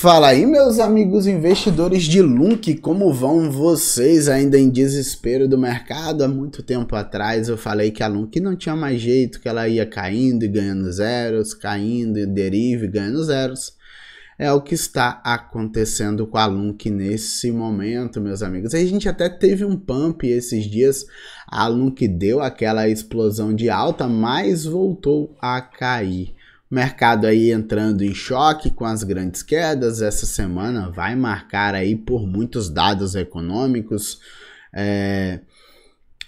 Fala aí, meus amigos investidores de LUNC, como vão vocês ainda em desespero do mercado? Há muito tempo atrás eu falei que a LUNC não tinha mais jeito, que ela ia caindo e ganhando zeros, caindo e derive e ganhando zeros. É o que está acontecendo com a LUNC nesse momento, meus amigos. A gente até teve um pump esses dias, a LUNC deu aquela explosão de alta, mas voltou a cair. Mercado aí entrando em choque com as grandes quedas. Essa semana vai marcar aí por muitos dados econômicos. É,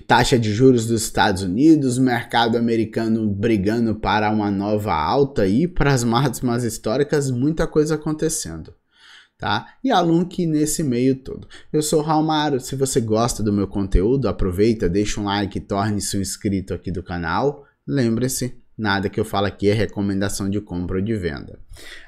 taxa de juros dos Estados Unidos, mercado americano brigando para uma nova alta e para as máximas históricas, muita coisa acontecendo. Tá? E alunque nesse meio todo. Eu sou o Maro se você gosta do meu conteúdo, aproveita, deixa um like, torne-se um inscrito aqui do canal. Lembre-se, Nada que eu falo aqui é recomendação de compra ou de venda.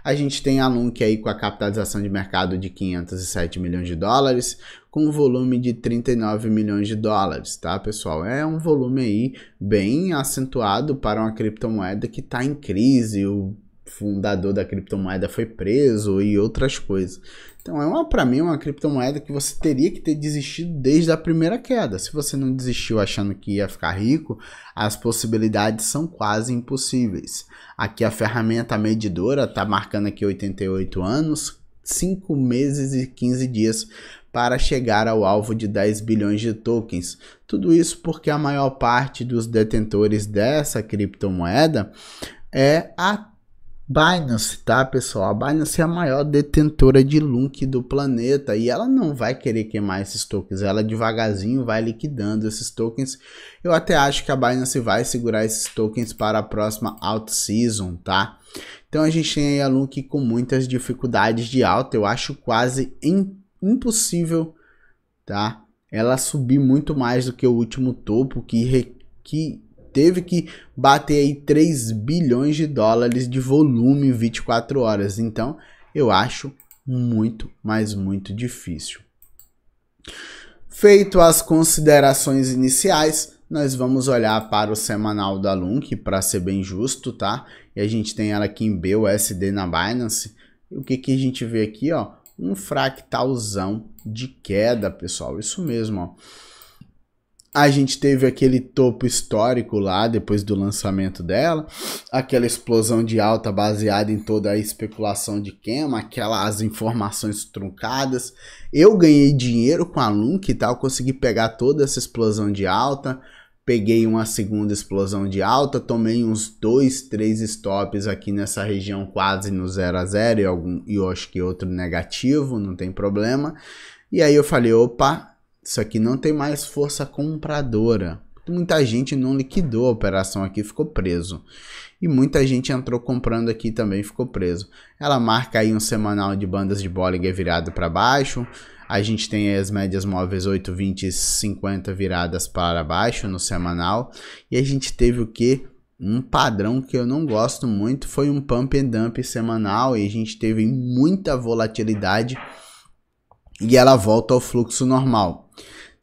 A gente tem a Lunk aí com a capitalização de mercado de 507 milhões de dólares, com um volume de 39 milhões de dólares, tá, pessoal? É um volume aí bem acentuado para uma criptomoeda que está em crise. O fundador da criptomoeda foi preso e outras coisas. Então é uma para mim uma criptomoeda que você teria que ter desistido desde a primeira queda. Se você não desistiu achando que ia ficar rico, as possibilidades são quase impossíveis. Aqui a ferramenta medidora está marcando aqui 88 anos, 5 meses e 15 dias para chegar ao alvo de 10 bilhões de tokens. Tudo isso porque a maior parte dos detentores dessa criptomoeda é a Binance, tá, pessoal? A Binance é a maior detentora de LUNC do planeta e ela não vai querer queimar esses tokens, ela devagarzinho vai liquidando esses tokens. Eu até acho que a Binance vai segurar esses tokens para a próxima out season, tá? Então a gente tem aí a LUNC com muitas dificuldades de alta, eu acho quase impossível, tá? Ela subir muito mais do que o último topo que, que teve que bater aí 3 bilhões de dólares de volume em 24 horas. Então, eu acho muito, mas muito difícil. Feito as considerações iniciais, nós vamos olhar para o semanal da LUNC, para ser bem justo, tá? E a gente tem ela aqui em BUSD na Binance. E o que, que a gente vê aqui, ó? Um fractalzão de queda, pessoal. Isso mesmo, ó. A gente teve aquele topo histórico lá depois do lançamento dela, aquela explosão de alta baseada em toda a especulação de queima, aquelas informações truncadas. Eu ganhei dinheiro com a Lunk e tal, consegui pegar toda essa explosão de alta, peguei uma segunda explosão de alta, tomei uns dois, três stops aqui nessa região quase no zero a zero e algum e eu acho que outro negativo, não tem problema. E aí eu falei, opa, isso aqui não tem mais força compradora. Muita gente não liquidou a operação aqui, ficou preso. E muita gente entrou comprando aqui também, ficou preso. Ela marca aí um semanal de bandas de Bollinger virado para baixo. A gente tem as médias móveis 8, 20 e 50 viradas para baixo no semanal. E a gente teve o que? Um padrão que eu não gosto muito foi um pump and dump semanal e a gente teve muita volatilidade e ela volta ao fluxo normal.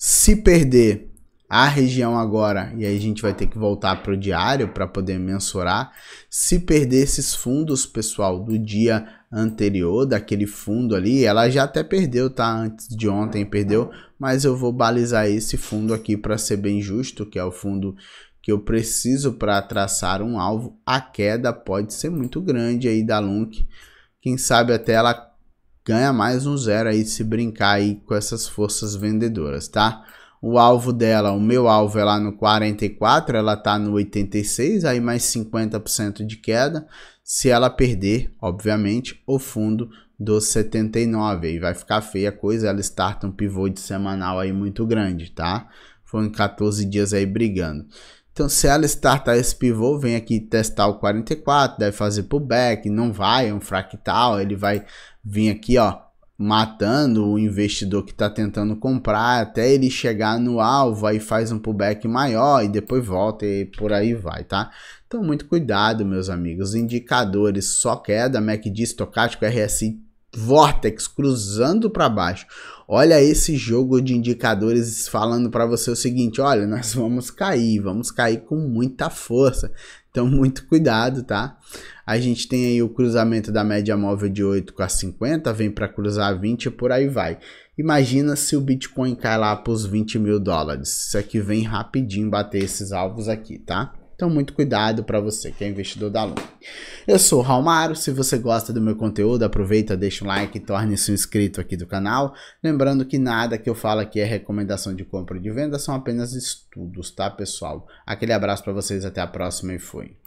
Se perder a região agora, e aí a gente vai ter que voltar para o diário para poder mensurar, se perder esses fundos, pessoal, do dia anterior, daquele fundo ali, ela já até perdeu, tá? Antes de ontem perdeu, mas eu vou balizar esse fundo aqui para ser bem justo, que é o fundo que eu preciso para traçar um alvo, a queda pode ser muito grande aí da LUNC. Quem sabe até ela ganha mais um zero aí se brincar aí com essas forças vendedoras, tá? O alvo dela, o meu alvo é lá no 44, ela tá no 86, aí mais 50% de queda. Se ela perder, obviamente, o fundo dos 79, aí vai ficar feia a coisa, ela starta um pivô de semanal aí muito grande, tá? Foram 14 dias aí brigando. Então, se ela startar esse pivô, vem aqui testar o 44, deve fazer pullback, não vai, é um fractal, ele vai vir aqui, ó, matando o investidor que está tentando comprar até ele chegar no alvo, aí faz um pullback maior e depois volta e por aí vai, tá? Então, muito cuidado, meus amigos. Indicadores só queda, MACD estocástico, RSI Vortex cruzando para baixo. Olha esse jogo de indicadores falando para você o seguinte, olha, nós vamos cair, vamos cair com muita força. Então muito cuidado, tá? A gente tem aí o cruzamento da média móvel de 8 com a 50, vem para cruzar 20 e por aí vai. Imagina se o Bitcoin cai lá para os 20 mil dólares. Isso aqui vem rapidinho bater esses alvos aqui, tá? Então, muito cuidado para você que é investidor da Luna. Eu sou o Raumaro. Se você gosta do meu conteúdo, aproveita, deixa um like e torne-se um inscrito aqui do canal. Lembrando que nada que eu falo aqui é recomendação de compra e de venda, são apenas estudos, tá, pessoal? Aquele abraço para vocês, até a próxima e fui.